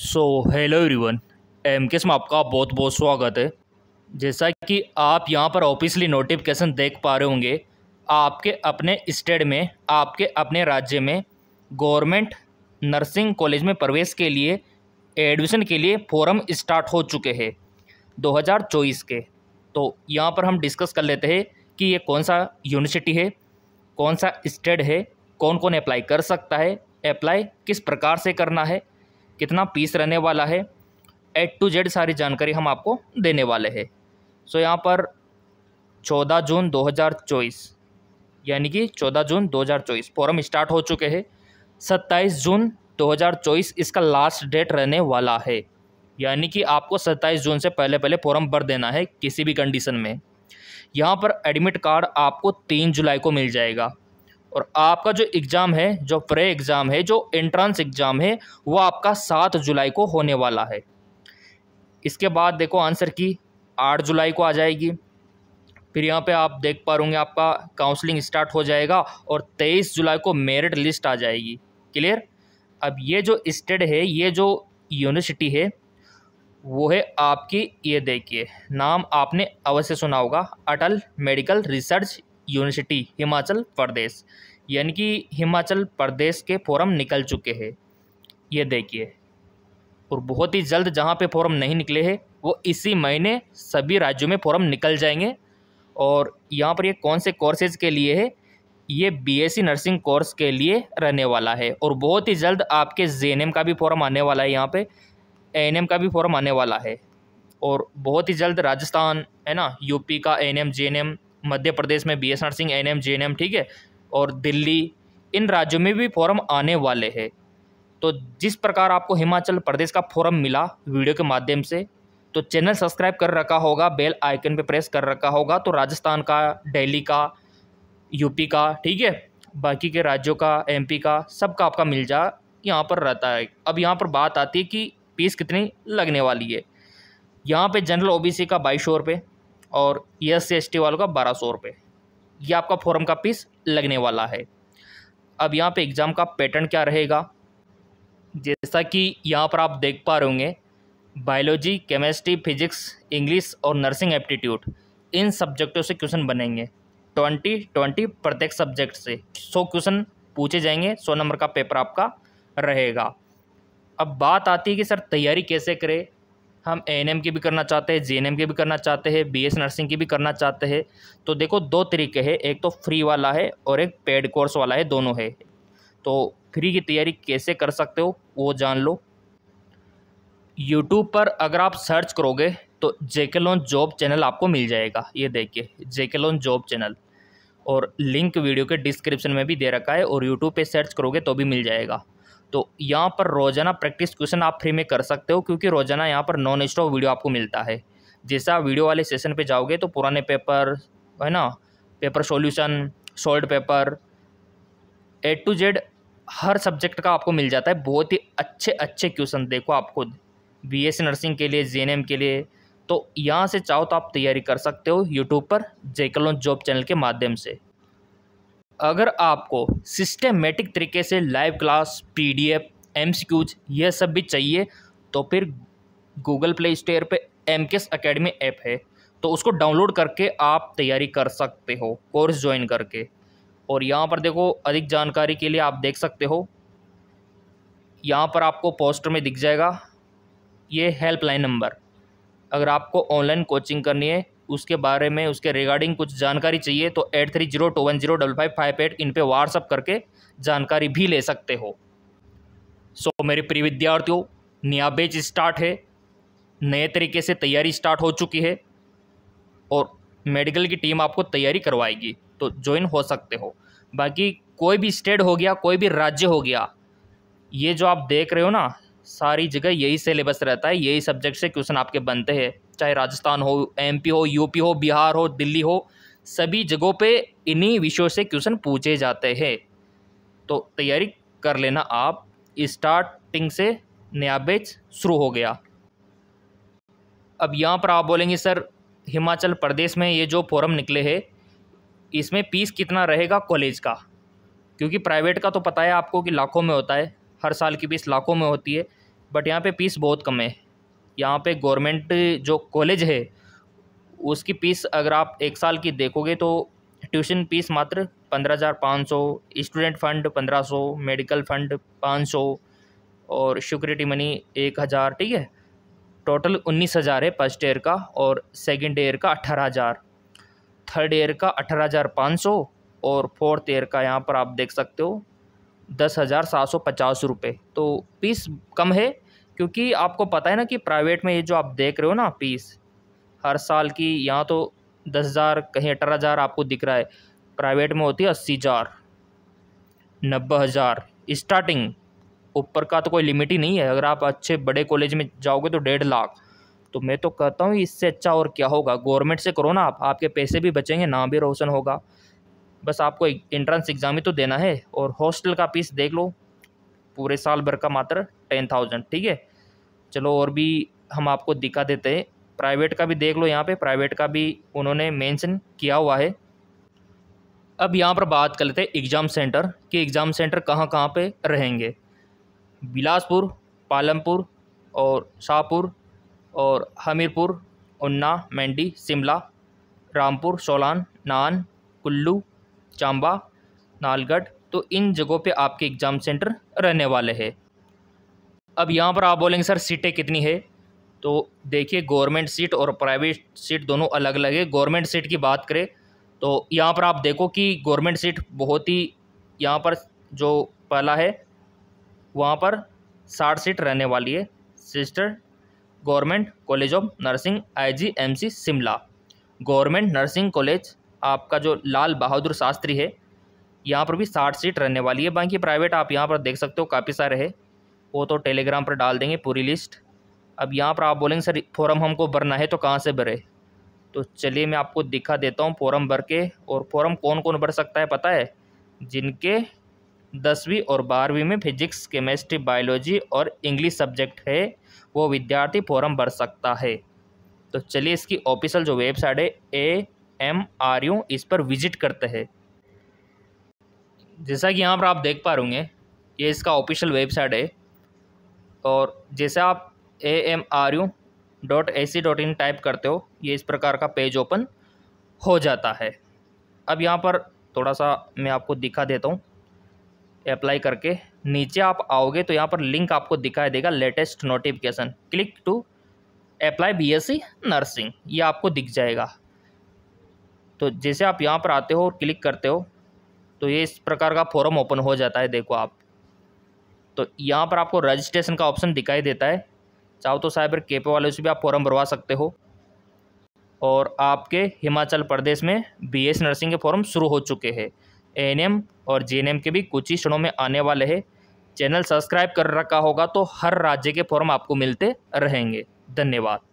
so hello everyone M किस्म आपका बहुत बहुत स्वागत है जैसा कि आप यहाँ पर ऑफिसली नोटिफिकेशन देख पा रहे होंगे आपके अपने स्टेट में आपके अपने राज्य में गवर्नमेंट नर्सिंग कॉलेज में प्रवेश के लिए एडमिशन के लिए फॉरम स्टार्ट हो चुके हैं 2024 के तो यहाँ पर हम डिस्कस कर लेते हैं कि ये कौन सा यूनिवर्सिटी है कौन सा स्टेट है कौन कौन अप्लाई कर सकता है अप्लाई किस प्रकार से करना है कितना पीस रहने वाला है एड टू जेड सारी जानकारी हम आपको देने वाले हैं सो यहाँ पर चौदह जून चौबीस यानी कि चौदह जून दो हज़ार चौबीस फॉरम स्टार्ट हो चुके हैं सत्ताईस जून दो हज़ार चौबीस इसका लास्ट डेट रहने वाला है यानी कि आपको सत्ताईस जून से पहले पहले फॉरम भर देना है किसी भी कंडीशन में यहाँ पर एडमिट कार्ड आपको तीन जुलाई को मिल जाएगा और आपका जो एग्ज़ाम है जो प्रे एग्ज़ाम है जो एंट्रेंस एग्ज़ाम है वो आपका सात जुलाई को होने वाला है इसके बाद देखो आंसर की आठ जुलाई को आ जाएगी फिर यहाँ पे आप देख पा रोगे आपका काउंसलिंग स्टार्ट हो जाएगा और तेईस जुलाई को मेरिट लिस्ट आ जाएगी क्लियर अब ये जो स्टेट है ये जो यूनिवर्सिटी है वो है आपकी ये देखिए नाम आपने अवश्य सुना होगा Atal medical research university Himachal Pradesh यानी कि हिमाचल प्रदेश के फॉरम निकल चुके हैं ये देखिए और बहुत ही जल्द जहाँ पे फॉर्म नहीं निकले हैं वो इसी महीने सभी राज्यों में फ़ॉरम निकल जाएंगे और यहाँ पर ये कौन से कोर्सेज के लिए है ये बीएससी नर्सिंग कोर्स के लिए रहने वाला है और बहुत ही जल्द आपके जे का भी फॉर्म आने वाला है यहाँ पे एन का भी फॉर्म आने वाला है और बहुत ही जल्द राजस्थान है ना यूपी का N M J N M Madhya Pradesh में B S nursing N M J N M ठीक है और दिल्ली इन राज्यों में भी फॉरम आने वाले हैं तो जिस प्रकार आपको हिमाचल प्रदेश का फॉरम मिला वीडियो के माध्यम से तो चैनल सब्सक्राइब कर रखा होगा बेल आइकन पे प्रेस कर रखा होगा तो राजस्थान का दिल्ली का यूपी का ठीक है बाकी के राज्यों का एमपी का सबका आपका मिल जा यहाँ पर रहता है अब यहाँ पर बात आती है कि फीस कितनी लगने वाली है यहाँ पे जनरल ओबीसी का बाईस सौ रुपये और एस सी एस टी वालों का बारह सौ रुपये ये आपका फॉर्म का पीस लगने वाला है अब यहाँ पे एग्ज़ाम का पैटर्न क्या रहेगा जैसा कि यहाँ पर आप देख पा रहे होंगे बायोलॉजी केमिस्ट्री फिजिक्स इंग्लिश और नर्सिंग एप्टीट्यूड इन सब्जेक्टों से क्वेश्चन बनेंगे ट्वेंटी ट्वेंटी प्रत्येक सब्जेक्ट से सौ क्वेश्चन पूछे जाएंगे सौ नंबर का पेपर आपका रहेगा अब बात आती है कि सर तैयारी कैसे करें हम ए की भी करना चाहते हैं जे की भी करना चाहते हैं बी नर्सिंग की भी करना चाहते हैं तो देखो दो तरीके हैं एक तो फ्री वाला है और एक पेड कोर्स वाला है दोनों है तो फ्री की तैयारी कैसे कर सकते हो वो जान लो यूट्यूब पर अगर आप सर्च करोगे तो लोन जॉब चैनल आपको मिल जाएगा ये देखिए जेकेलोन जॉब चैनल और लिंक वीडियो के डिस्क्रिप्शन में भी दे रखा है और यूट्यूब पे सर्च करोगे तो भी मिल जाएगा तो यहाँ पर रोज़ाना प्रैक्टिस क्वेश्चन आप फ्री में कर सकते हो क्योंकि रोज़ाना यहाँ पर नॉन स्टॉप वीडियो आपको मिलता है जैसा वीडियो वाले सेशन पे जाओगे तो पुराने पेपर है ना paper solution solved paper A to Z हर सब्जेक्ट का आपको मिल जाता है बहुत ही अच्छे अच्छे क्वेश्चन देखो आप खुद बी एस नर्सिंग के लिए जे के लिए तो यहाँ से चाहो तो आप तैयारी कर सकते हो यूट्यूब पर जैकलोन जॉब चैनल के माध्यम से अगर आपको सिस्टमेटिक तरीके से लाइव क्लास पीडीएफ एमसीक्यूज यह सब भी चाहिए तो फिर गूगल प्ले स्टोर पर एम के अकेडमी ऐप है तो उसको डाउनलोड करके आप तैयारी कर सकते हो कोर्स ज्वाइन करके और यहाँ पर देखो अधिक जानकारी के लिए आप देख सकते हो यहाँ पर आपको पोस्टर में दिख जाएगा ये हेल्पलाइन नंबर अगर आपको ऑनलाइन कोचिंग करनी है उसके बारे में उसके रिगार्डिंग कुछ जानकारी चाहिए तो eight three zero two one zero double five five eight nine पर व्हाट्सअप करके जानकारी भी ले सकते हो सो so, मेरे प्रिय विद्यार्थियों नया बेच स्टार्ट है नए तरीके से तैयारी स्टार्ट हो चुकी है और मेडिकल की टीम आपको तैयारी करवाएगी तो ज्वाइन हो सकते हो बाकी कोई भी स्टेट हो गया कोई भी राज्य हो गया ये जो आप देख रहे हो ना सारी जगह यही सिलेबस रहता है यही सब्जेक्ट से क्वेश्चन आपके बनते हैं चाहे राजस्थान हो एमपी हो यूपी हो बिहार हो दिल्ली हो सभी जगहों पे इन्हीं विषयों से क्वेश्चन पूछे जाते हैं तो तैयारी कर लेना आप स्टार्टिंग से नया बेच शुरू हो गया अब यहाँ पर आप बोलेंगे सर हिमाचल प्रदेश में ये जो फोरम निकले हैं इसमें फीस कितना रहेगा कॉलेज का क्योंकि प्राइवेट का तो पता है आपको कि लाखों में होता है हर साल की फीस लाखों में होती है बट यहाँ पे फीस बहुत कम है यहाँ पे गवर्नमेंट जो कॉलेज है उसकी फ़ीस अगर आप एक साल की देखोगे तो ट्यूशन फ़ीस मात्र पंद्रह हज़ार पाँच सौ स्टूडेंट फ़ंड पंद्रह सौ मेडिकल फ़ंड पाँच सौ और सिक्योरिटी मनी एक हज़ार ठीक है टोटल उन्नीस हज़ार है फर्स्ट ईयर का और सेकेंड ईयर का अठारह हज़ार थर्ड ईयर का अठारह हज़ार पाँच सौ और फोर्थ ईयर का यहाँ पर आप देख सकते हो दस हज़ार सात सौ पचास रुपये तो फीस कम है क्योंकि आपको पता है ना कि प्राइवेट में ये जो आप देख रहे हो ना फीस हर साल की यहाँ तो दस हज़ार कहीं अठारह हज़ार आपको दिख रहा है प्राइवेट में होती है अस्सी हज़ार नब्बे हज़ार स्टार्टिंग ऊपर का तो कोई लिमिट ही नहीं है अगर आप अच्छे बड़े कॉलेज में जाओगे तो डेढ़ लाख तो मैं तो कहता हूँ इससे अच्छा और क्या होगा गवर्नमेंट से करो ना आप आपके पैसे भी बचेंगे नाम भी रोशन होगा बस आपको एंट्रेंस एग्ज़ाम ही तो देना है और हॉस्टल का फीस देख लो पूरे साल भर का मात्र टेन थाउजेंड ठीक है चलो और भी हम आपको दिखा देते हैं प्राइवेट का भी देख लो यहाँ पे प्राइवेट का भी उन्होंने मेंशन किया हुआ है अब यहाँ पर बात कर लेते हैं एग्ज़ाम सेंटर कि एग्ज़ाम सेंटर कहाँ कहाँ पे रहेंगे बिलासपुर पालमपुर और शाहपुर और हमीरपुर उन्ना मंडी शिमला रामपुर सोलान नान कुल्लू चांबा नालगढ़ तो इन जगहों पे आपके एग्ज़ाम सेंटर रहने वाले हैं अब यहाँ पर आप बोलेंगे सर सीटें कितनी है तो देखिए गवर्नमेंट सीट और प्राइवेट सीट दोनों अलग अलग है गवर्नमेंट सीट की बात करें तो यहाँ पर आप देखो कि गवर्नमेंट सीट बहुत ही यहाँ पर जो पहला है वहाँ पर साठ सीट रहने वाली है sister government college of nursing IGMC Shimla government nursing college आपका जो लाल बहादुर शास्त्री है यहाँ पर भी साठ सीट रहने वाली है बाकी प्राइवेट आप यहाँ पर देख सकते हो काफ़ी सारे है वो तो टेलीग्राम पर डाल देंगे पूरी लिस्ट अब यहाँ पर आप बोलेंगे सर फॉरम हमको भरना है तो कहाँ से भरे तो चलिए मैं आपको दिखा देता हूँ फॉरम भर के और फॉरम कौन कौन भर सकता है पता है जिनके दसवीं और बारहवीं में फिजिक्स केमेस्ट्री बायोलॉजी और इंग्लिश सब्जेक्ट है वो विद्यार्थी फ़ॉरम भर सकता है तो चलिए इसकी ऑफिशियल जो वेबसाइट है ए एम आर यू इस पर विजिट करते हैं जैसा कि यहाँ पर आप देख पा रहे ये इसका ऑफिशियल वेबसाइट है और जैसे आप A M R U dot A C dot in type करते हो ये इस प्रकार का पेज ओपन हो जाता है अब यहाँ पर थोड़ा सा मैं आपको दिखा देता हूँ अप्लाई करके नीचे आप आओगे तो यहाँ पर लिंक आपको दिखाई देगा latest notification click to apply BSc nursing ये आपको दिख जाएगा तो जैसे आप यहाँ पर आते हो और क्लिक करते हो तो ये इस प्रकार का फॉरम ओपन हो जाता है देखो आप तो यहाँ पर आपको रजिस्ट्रेशन का ऑप्शन दिखाई देता है चाहो तो साइबर कैफे वाले से भी आप फॉर्म भरवा सकते हो और आपके हिमाचल प्रदेश में बी नर्सिंग के फॉर्म शुरू हो चुके हैं ए और जे के भी कुछ ही क्षणों में आने वाले हैं चैनल सब्सक्राइब कर रखा होगा तो हर राज्य के फॉर्म आपको मिलते रहेंगे धन्यवाद